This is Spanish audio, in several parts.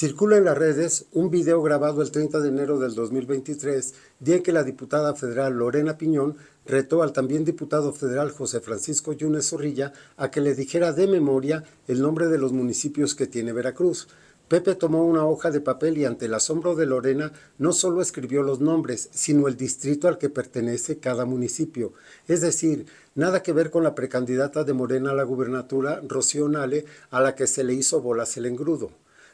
Circula en las redes un video grabado el 30 de enero del 2023, día en que la diputada federal Lorena Piñón retó al también diputado federal José Francisco Yunes Zorrilla a que le dijera de memoria el nombre de los municipios que tiene Veracruz. Pepe tomó una hoja de papel y ante el asombro de Lorena no solo escribió los nombres, sino el distrito al que pertenece cada municipio. Es decir, nada que ver con la precandidata de Morena a la gubernatura, Rocío Nale, a la que se le hizo bolas el engrudo.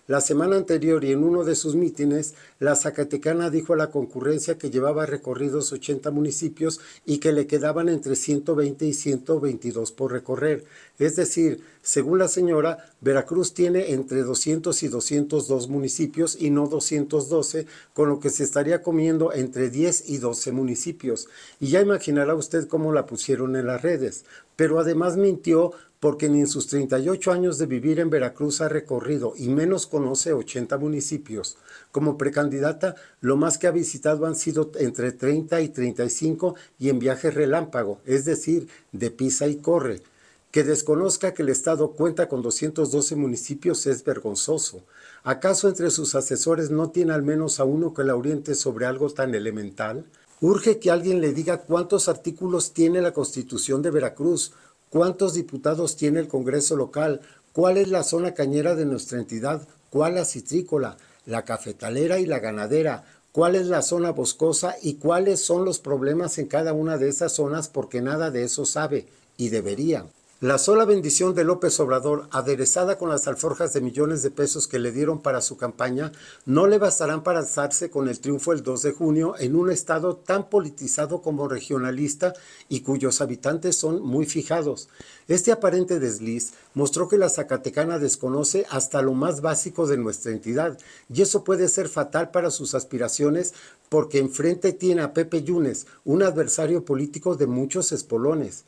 La semana anterior y en uno de sus mítines, la Zacatecana dijo a la concurrencia que llevaba recorridos 80 municipios y que le quedaban entre 120 y 122 por recorrer. Es decir, según la señora, Veracruz tiene entre 200 y 202 municipios y no 212, con lo que se estaría comiendo entre 10 y 12 municipios. Y ya imaginará usted cómo la pusieron en las redes. Pero además mintió porque ni en sus 38 años de vivir en Veracruz ha recorrido y menos conoce 80 municipios. Como precandidata, lo más que ha visitado han sido entre 30 y 35 y en viajes relámpago, es decir, de pisa y corre. Que desconozca que el Estado cuenta con 212 municipios es vergonzoso. ¿Acaso entre sus asesores no tiene al menos a uno que la oriente sobre algo tan elemental? Urge que alguien le diga cuántos artículos tiene la Constitución de Veracruz, cuántos diputados tiene el Congreso local, cuál es la zona cañera de nuestra entidad, cuál la citrícola, la cafetalera y la ganadera, cuál es la zona boscosa y cuáles son los problemas en cada una de esas zonas porque nada de eso sabe y debería. La sola bendición de López Obrador, aderezada con las alforjas de millones de pesos que le dieron para su campaña, no le bastarán para alzarse con el triunfo el 2 de junio en un estado tan politizado como regionalista y cuyos habitantes son muy fijados. Este aparente desliz mostró que la Zacatecana desconoce hasta lo más básico de nuestra entidad y eso puede ser fatal para sus aspiraciones porque enfrente tiene a Pepe Yunes, un adversario político de muchos espolones.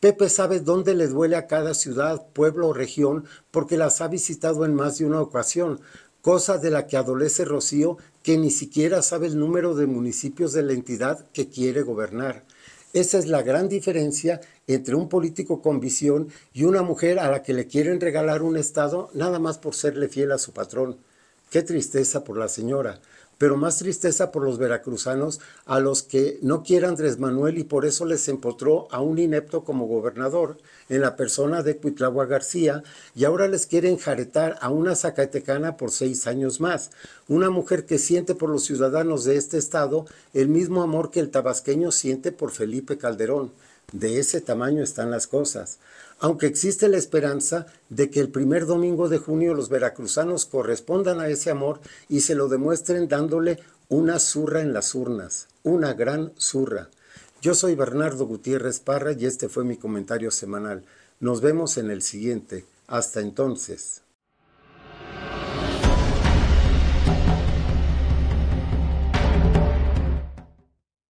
Pepe sabe dónde le duele a cada ciudad, pueblo o región porque las ha visitado en más de una ocasión, cosa de la que adolece Rocío que ni siquiera sabe el número de municipios de la entidad que quiere gobernar. Esa es la gran diferencia entre un político con visión y una mujer a la que le quieren regalar un Estado nada más por serle fiel a su patrón. Qué tristeza por la señora pero más tristeza por los veracruzanos a los que no quiere Andrés Manuel y por eso les empotró a un inepto como gobernador en la persona de Cuitlagua García y ahora les quiere jaretar a una zacatecana por seis años más, una mujer que siente por los ciudadanos de este estado el mismo amor que el tabasqueño siente por Felipe Calderón. De ese tamaño están las cosas. Aunque existe la esperanza de que el primer domingo de junio los veracruzanos correspondan a ese amor y se lo demuestren dándole una zurra en las urnas, una gran zurra. Yo soy Bernardo Gutiérrez Parra y este fue mi comentario semanal. Nos vemos en el siguiente. Hasta entonces.